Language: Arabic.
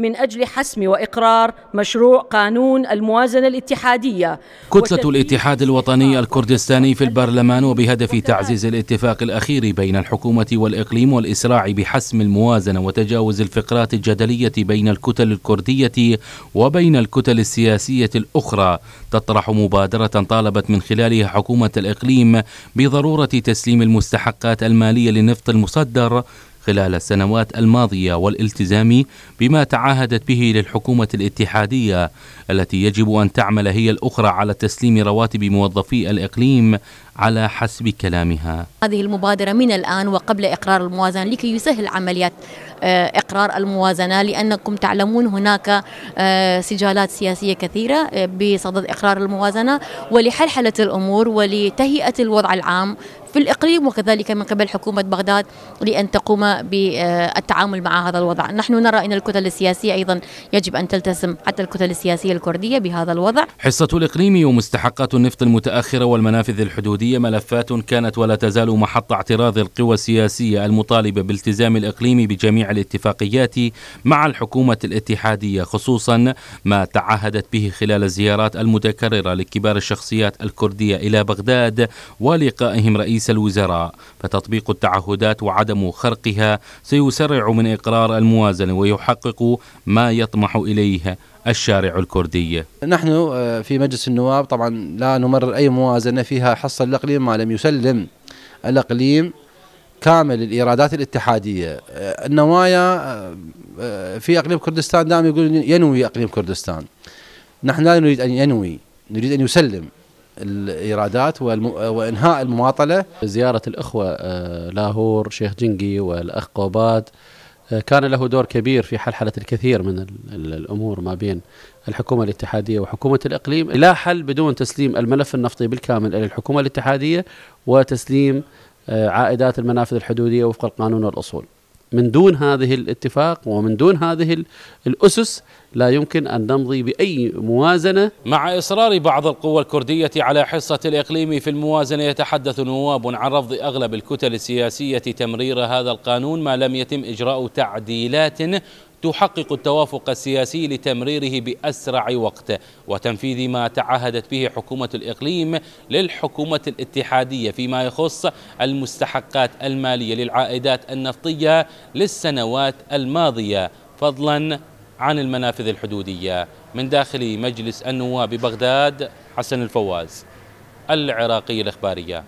من أجل حسم وإقرار مشروع قانون الموازنة الاتحادية كتلة الاتحاد الوطني الكردستاني في البرلمان وبهدف تعزيز الاتفاق الأخير بين الحكومة والإقليم والإسراع بحسم الموازنة وتجاوز الفقرات الجدلية بين الكتل الكردية وبين الكتل السياسية الأخرى تطرح مبادرة طالبت من خلالها حكومة الإقليم بضرورة تسليم المستحقات المالية للنفط المصدر خلال السنوات الماضية والالتزام بما تعاهدت به للحكومة الاتحادية التي يجب أن تعمل هي الأخرى على تسليم رواتب موظفي الإقليم على حسب كلامها هذه المبادرة من الآن وقبل إقرار الموازنة لكي يسهل عمليات آه، إقرار الموازنة لأنكم تعلمون هناك آه، سجالات سياسية كثيرة آه، بصدد إقرار الموازنة ولحلحلة الأمور ولتهيئة الوضع العام في الإقليم وكذلك من قبل حكومة بغداد لأن تقوم بالتعامل مع هذا الوضع نحن نرى أن الكتل السياسية أيضا يجب أن تلتزم حتى الكتل السياسية الكردية بهذا الوضع حصة الإقليم ومستحقات النفط المتأخرة والمنافذ الحدودية ملفات كانت ولا تزال محط اعتراض القوى السياسية المطالبة بالتزام الإقليم بجميع الاتفاقيات مع الحكومة الاتحادية خصوصا ما تعهدت به خلال الزيارات المتكررة لكبار الشخصيات الكردية إلى بغداد ولقائهم رئيس رئيس الوزراء فتطبيق التعهدات وعدم خرقها سيسرع من إقرار الموازنة ويحقق ما يطمح إليه الشارع الكردي نحن آه، في مجلس النواب طبعا لا نمرر أي موازنة فيها حصة الأقليم ما لم يسلم الأقليم كامل الإيرادات الاتحادية آه، النوايا آه، في أقليم كردستان دائما يقول ينوي أقليم كردستان نحن لا نريد أن ينوي نريد أن يسلم الإيرادات وإنهاء المماطلة زيارة الأخوة آه، لاهور شيخ جنقي والأخ قوباد آه، كان له دور كبير في حلحلة الكثير من الأمور ما بين الحكومة الاتحادية وحكومة الإقليم لا حل بدون تسليم الملف النفطي بالكامل إلى الحكومة الاتحادية وتسليم آه، عائدات المنافذ الحدودية وفق القانون والأصول من دون هذه الاتفاق ومن دون هذه الأسس لا يمكن أن نمضي بأي موازنة مع إصرار بعض القوى الكردية على حصة الإقليم في الموازنة يتحدث نواب عن رفض أغلب الكتل السياسية تمرير هذا القانون ما لم يتم إجراء تعديلات تحقق التوافق السياسي لتمريره بأسرع وقت وتنفيذ ما تعهدت به حكومة الإقليم للحكومة الاتحادية فيما يخص المستحقات المالية للعائدات النفطية للسنوات الماضية فضلا عن المنافذ الحدودية من داخل مجلس النواب ببغداد حسن الفواز العراقي الإخبارية